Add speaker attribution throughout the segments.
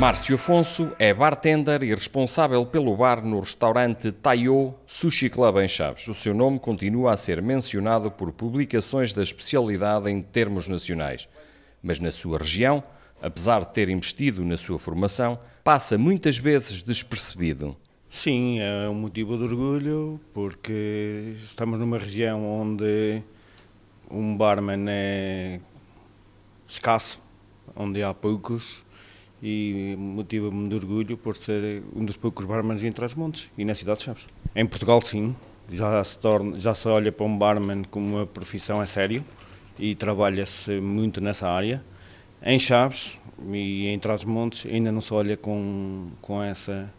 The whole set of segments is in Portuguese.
Speaker 1: Márcio Afonso é bartender e responsável pelo bar no restaurante Taiyo Sushi Club em Chaves. O seu nome continua a ser mencionado por publicações da especialidade em termos nacionais. Mas na sua região, apesar de ter investido na sua formação, passa muitas vezes despercebido.
Speaker 2: Sim, é um motivo de orgulho, porque estamos numa região onde um barman é escasso, onde há poucos e motiva-me de orgulho por ser um dos poucos barmans em Trás-Montes e na cidade de Chaves. Em Portugal, sim, já se, torna, já se olha para um barman como uma profissão a sério e trabalha-se muito nessa área. Em Chaves e em Trás-Montes ainda não se olha com,
Speaker 1: com, essa,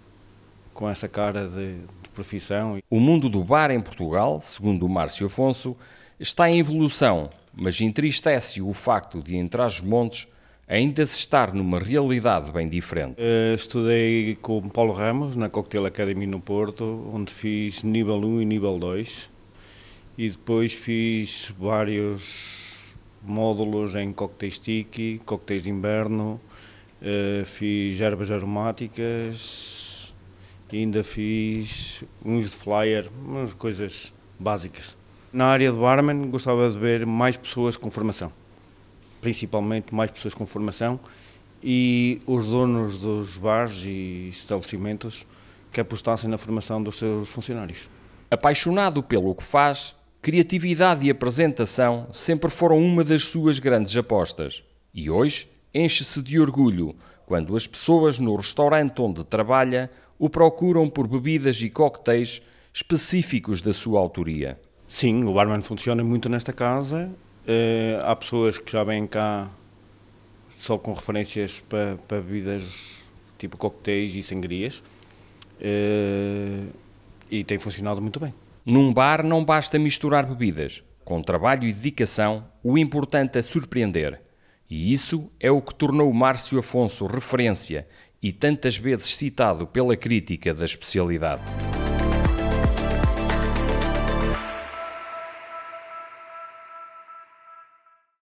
Speaker 1: com essa cara de, de profissão. O mundo do bar em Portugal, segundo o Márcio Afonso, está em evolução, mas entristece o facto de em Trás-Montes ainda se estar numa realidade bem diferente.
Speaker 2: Uh, estudei com Paulo Ramos na Cocktail Academy no Porto, onde fiz nível 1 e nível 2 e depois fiz vários módulos em cocktail sticky, cocktails de inverno, uh, fiz ervas aromáticas, ainda fiz uns de flyer, umas coisas básicas. Na área de barman gostava de ver mais pessoas com formação principalmente mais pessoas com formação e os donos dos bares
Speaker 1: e estabelecimentos que apostassem na formação dos seus funcionários. Apaixonado pelo que faz, criatividade e apresentação sempre foram uma das suas grandes apostas. E hoje enche-se de orgulho quando as pessoas no restaurante onde trabalha o procuram por bebidas e coquetéis específicos da sua autoria. Sim, o barman funciona muito nesta casa
Speaker 2: Uh, há pessoas que já vêm cá só com referências para, bebidas tipo coquetéis
Speaker 1: e sangrias uh, e tem funcionado muito bem. Num bar não basta misturar bebidas. Com trabalho e dedicação, o importante é surpreender. E isso é o que tornou Márcio Afonso referência e tantas vezes citado pela crítica da especialidade.